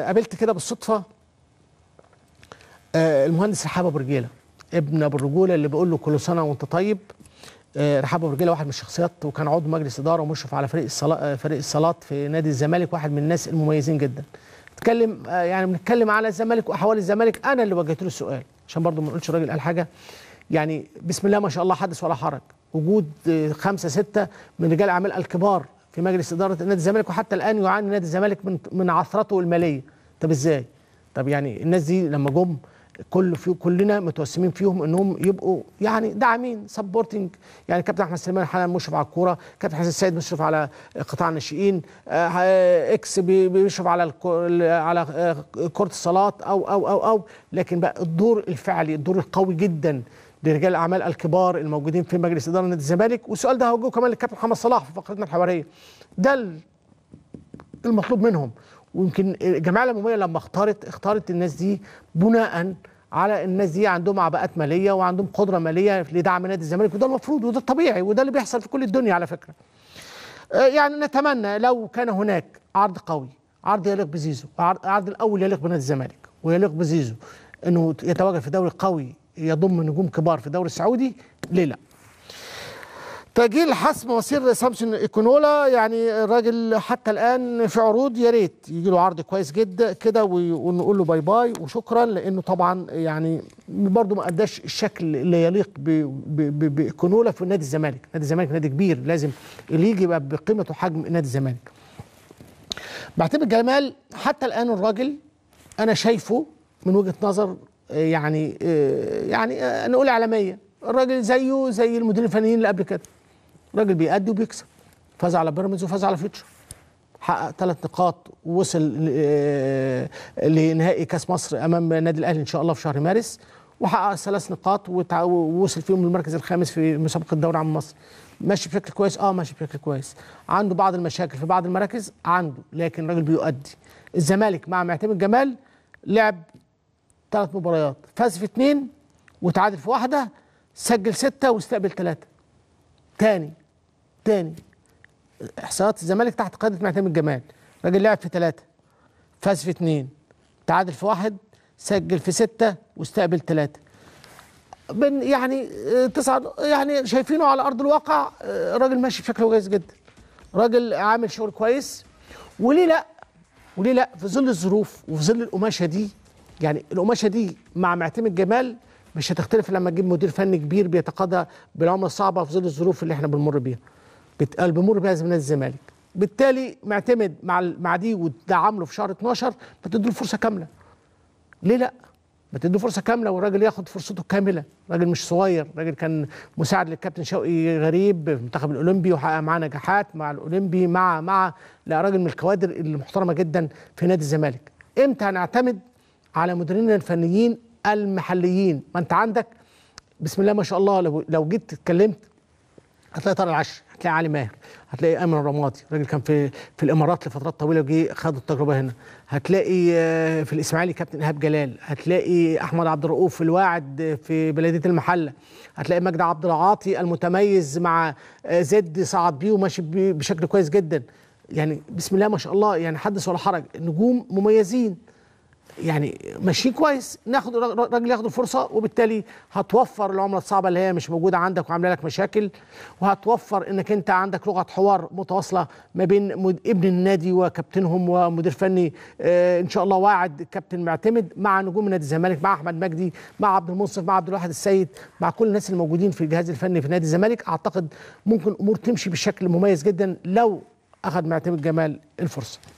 قابلت كده بالصدفه آه، المهندس رحابه برجيله ابن ابو الرجوله اللي بيقول له كل سنه وانت طيب آه، رحابه برجيله واحد من الشخصيات وكان عضو مجلس اداره ومشرف على فريق الصلاه آه، فريق الصلاه في نادي الزمالك واحد من الناس المميزين جدا اتكلم يعني بنتكلم على الزمالك واحوال الزمالك انا اللي وجهت له السؤال عشان برضه ما نقولش الراجل قال حاجه يعني بسم الله ما شاء الله حدث ولا حرج وجود خمسه سته من رجال اعمال الكبار في مجلس اداره نادي الزمالك وحتى الان يعاني نادي الزمالك من من عثرته الماليه طب ازاي طب يعني الناس دي لما جم كل في كلنا متوسمين فيهم انهم يبقوا يعني داعمين سبورتنج يعني كابتن احمد سليمان حاليا مشرف على الكوره كابتن حسين السيد مشرف على قطاع الناشئين آه، اكس بيشرف على على آه، كره الصالات او او او او لكن بقى الدور الفعلي الدور القوي جدا لرجال الاعمال الكبار الموجودين في مجلس اداره نادي الزمالك والسؤال ده هوجهه كمان للكابتن محمد صلاح في فقرتنا الحواريه ده المطلوب منهم ويمكن الجمعيه العموميه لما اختارت اختارت الناس دي بناء على الناس دي عندهم عباءات ماليه وعندهم قدره ماليه لدعم نادي الزمالك وده المفروض وده الطبيعي وده اللي بيحصل في كل الدنيا على فكره. آه، يعني نتمنى لو كان هناك عرض قوي عرض يليق بزيزو عرض الاول يليق بنادي الزمالك ويليق بزيزو انه يتواجد في دوري قوي يضم نجوم كبار في الدوري السعودي ليه لا تأجيل حسم مصير سامسون إيكونولا يعني الراجل حتى الآن في عروض يا ريت يجي له عرض كويس جدا كده ونقول له باي باي وشكرا لأنه طبعا يعني برضه ما أداش الشكل اللي يليق بإيكونولا في نادي الزمالك، نادي الزمالك نادي كبير لازم اللي يجي يبقى بقيمة وحجم نادي الزمالك. بعتبر جمال حتى الآن الراجل أنا شايفه من وجهة نظر يعني آه، يعني آه، نقول اعلاميه الراجل زيه زي المدير الفنيين اللي قبل كده راجل بيأدي وبيكسب فاز على بيراميدز وفاز على فيوتشر حقق ثلاث نقاط ووصل آه، لنهائي كاس مصر امام النادي الاهلي ان شاء الله في شهر مارس وحقق ثلاث نقاط ووصل فيهم المركز الخامس في مسابقه الدوري عن مصر ماشي بشكل كويس اه ماشي بشكل كويس عنده بعض المشاكل في بعض المراكز عنده لكن الراجل بيؤدي الزمالك مع معتمد جمال لعب ثلاث مباريات فاز في اثنين وتعادل في واحده سجل سته واستقبل ثلاثه تاني تاني احصائيات الزمالك تحت قياده معتمد الجمال راجل لعب في ثلاثه فاز في اثنين تعادل في واحد سجل في سته واستقبل ثلاثه بن يعني آه، تسعه يعني شايفينه على ارض الواقع آه، راجل ماشي بشكل كويس جدا راجل عامل شغل كويس وليه لا وليه لا في ظل الظروف وفي ظل القماشه دي يعني القماشه دي مع معتمد جمال مش هتختلف لما تجيب مدير فني كبير بيتقاضى بالعمله الصعبه في ظل الظروف اللي احنا بنمر بيها بتقال بمر بيها زمان الزمالك بالتالي معتمد مع مع دي وده في شهر 12 بتديله فرصه كامله ليه لا ما تديله فرصه كامله والراجل ياخد فرصته كامله راجل مش صغير راجل كان مساعد للكابتن شوقي غريب في المنتخب الاولمبي وحقق معاه نجاحات مع الاولمبي مع مع لا راجل من الكوادر المحترمه جدا في نادي الزمالك امتى هنعتمد على مديرين الفنيين المحليين ما انت عندك بسم الله ما شاء الله لو لو جيت اتكلمت هتلاقي طارق العشر هتلاقي علي ماهر هتلاقي ايمن الرمادي الراجل كان في في الامارات لفترات طويله وجه خد التجربه هنا هتلاقي آه، في الاسماعيلي كابتن ايهاب جلال هتلاقي احمد عبد الرؤوف الواعد في بلديه المحله هتلاقي مجدي عبد العاطي المتميز مع آه، زد صعد بيه وماشي بيه بشكل كويس جدا يعني بسم الله ما شاء الله يعني حدث ولا حرج نجوم مميزين يعني ماشيين كويس ناخد راجل ياخد الفرصه وبالتالي هتوفر العمله الصعبه اللي هي مش موجوده عندك وعامله لك مشاكل وهتوفر انك انت عندك لغه حوار متواصله ما بين ابن النادي وكابتنهم ومدير فني آه ان شاء الله واعد كابتن معتمد مع نجوم نادي الزمالك مع احمد مجدي مع عبد المنصف مع عبد الواحد السيد مع كل الناس الموجودين في الجهاز الفني في نادي الزمالك اعتقد ممكن امور تمشي بشكل مميز جدا لو اخذ معتمد جمال الفرصه